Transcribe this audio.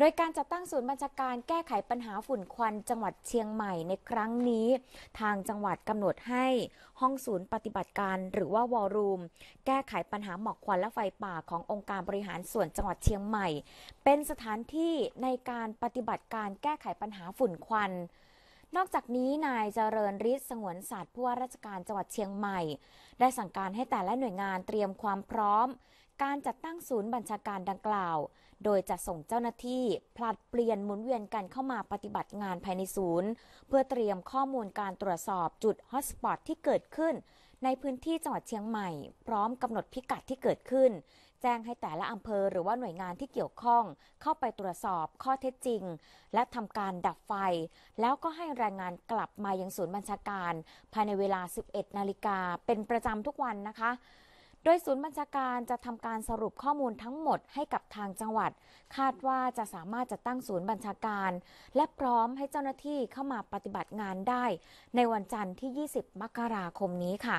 โดยการจัดตั้งศูนย์บัญชาการแก้ไขปัญหาฝุ่นควันจังหวัดเชียงใหม่ในครั้งนี้ ทางจังหวัดกำหนดให้ห้องศูนย์ปฏิบัติการ หรือว่าวอลรูมแก้ไขปัญหาหมอกควันและไฟป่าขององค์การบริหารส่วนจังหวัดเชียงใหม่ เป็นสถานที่ในการปฏิบัติการแก้ไขปัญหาฝุ่นควัน นอกจากนี้นายเจริญฤทธิ์สงวนศาสตร์ผู้ว่าราชการจังหวัดเชียงใหม่ได้สั่งการให้แต่ละหน่วยงานเตรียมความพร้อมการจัดตั้งศูนย์บัญชาการดังกล่าว โดยจะส่งเจ้าหน้าที่ผลัดเปลี่ยนหมุนเวียนกันเข้ามาปฏิบัติงานภายในศูนย์ เพื่อเตรียมข้อมูลการตรวจสอบจุดฮอตสปอตที่เกิดขึ้น ในพื้นที่จังหวัดเชียงใหม่ พร้อมกำหนดพิกัดที่เกิดขึ้น แจ้งให้แต่ละอำเภอหรือว่าหน่วยงานที่เกี่ยวข้องเข้าไปตรวจสอบข้อเท็จจริง และทำการดับไฟ แล้วก็ให้รายงานกลับมายังศูนย์บัญชาการ ภายในเวลา 11นาฬิกาเป็นประจำทุกวันนะคะดยศูนย์บัญชาการจะทำการสรุปข้อมูลทั้งหมดให้กับทางจังหวัด คาดว่าจะสามารถจัดตั้งศูนย์บัญชาการ และพร้อมให้เจ้าหน้าที่เข้ามาปฏิบัติงานได้ในวันจันทร์ที่ 20 มกราคมนี้ค่ะ